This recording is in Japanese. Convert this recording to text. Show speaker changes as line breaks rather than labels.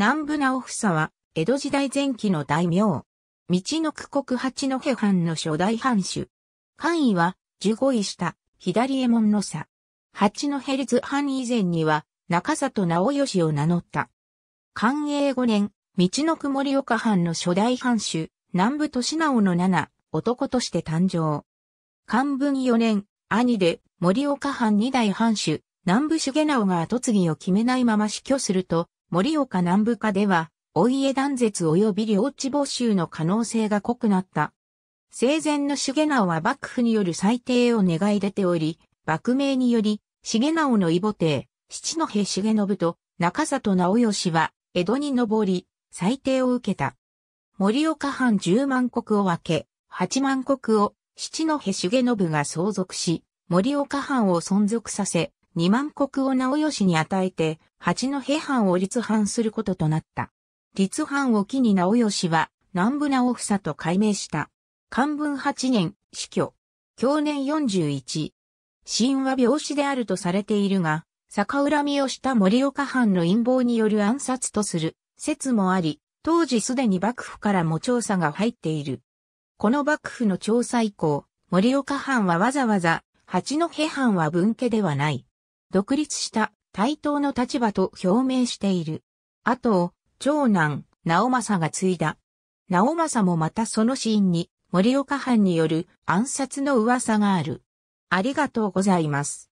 南部直房は、江戸時代前期の大名。道の区国八戸藩の初代藩主。官位は、十五位下、左衛門の差。八戸立藩以前には、中里直義を名乗った。寛永五年、道の区森岡藩の初代藩主、南部利直の七、男として誕生。漢文四年、兄で森岡藩二代藩主、南部重直が後継ぎを決めないまま死去すると、森岡南部下では、お家断絶及び領地募集の可能性が濃くなった。生前の重直は幕府による裁定を願い出ており、幕名により、重直の異母帝、七戸重信と中里直義は、江戸に上り、裁定を受けた。森岡藩十万国を分け、八万国を七戸重信が相続し、森岡藩を存続させ、2万国を直義に与えて、八戸藩を立藩することとなった。立藩を機に直義は、南部直房と改名した。漢文8年、死去。享年41。死因は病死であるとされているが、逆恨みをした森岡藩の陰謀による暗殺とする説もあり、当時すでに幕府からも調査が入っている。この幕府の調査以降、森岡藩はわざわざ、八戸藩は分家ではない。独立した対等の立場と表明している。後を、長男、直政が継いだ。直政もまたそのシーンに、森岡藩による暗殺の噂がある。ありが
とうございます。